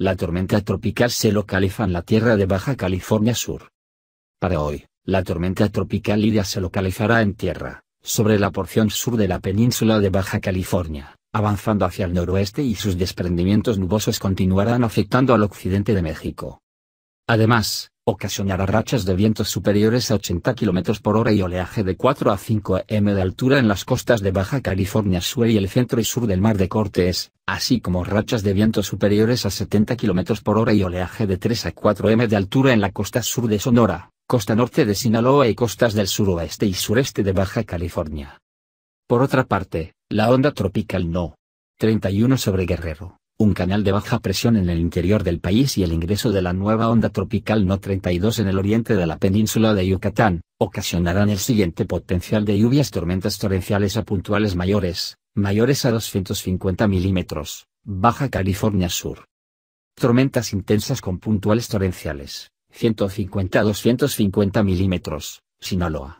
La tormenta tropical se localiza en la tierra de Baja California Sur. Para hoy, la tormenta tropical Lidia se localizará en tierra, sobre la porción sur de la península de Baja California, avanzando hacia el noroeste y sus desprendimientos nubosos continuarán afectando al occidente de México. Además, ocasionará rachas de vientos superiores a 80 km por hora y oleaje de 4 a 5 m de altura en las costas de Baja California Sur y el centro y sur del Mar de Cortés, así como rachas de vientos superiores a 70 km por hora y oleaje de 3 a 4 m de altura en la costa sur de Sonora, costa norte de Sinaloa y costas del suroeste y sureste de Baja California. Por otra parte, la onda tropical no. 31 sobre Guerrero, un canal de baja presión en el interior del país y el ingreso de la nueva onda tropical No 32 en el oriente de la península de Yucatán, ocasionarán el siguiente potencial de lluvias tormentas torrenciales a puntuales mayores, mayores a 250 milímetros, Baja California Sur. Tormentas intensas con puntuales torrenciales, 150 a 250 milímetros, Sinaloa.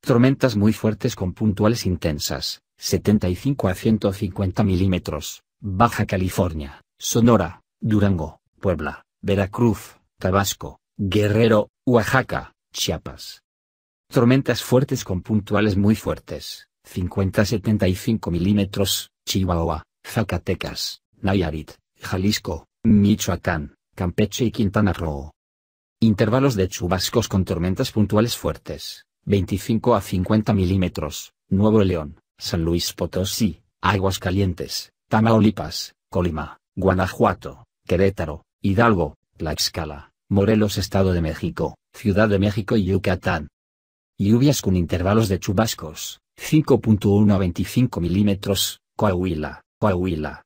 Tormentas muy fuertes con puntuales intensas, 75 a 150 milímetros, Baja California, Sonora, Durango, Puebla, Veracruz, Tabasco, Guerrero, Oaxaca, Chiapas. Tormentas fuertes con puntuales muy fuertes, 50-75 milímetros, Chihuahua, Zacatecas, Nayarit, Jalisco, Michoacán, Campeche y Quintana Roo. Intervalos de chubascos con tormentas puntuales fuertes, 25 a 50 milímetros, Nuevo León, San Luis Potosí, Aguas Calientes, Tamaulipas, Colima, Guanajuato, Querétaro, Hidalgo, Tlaxcala, Morelos, Estado de México, Ciudad de México y Yucatán. Lluvias con intervalos de chubascos, 5.1 a 25 milímetros, Coahuila, Coahuila,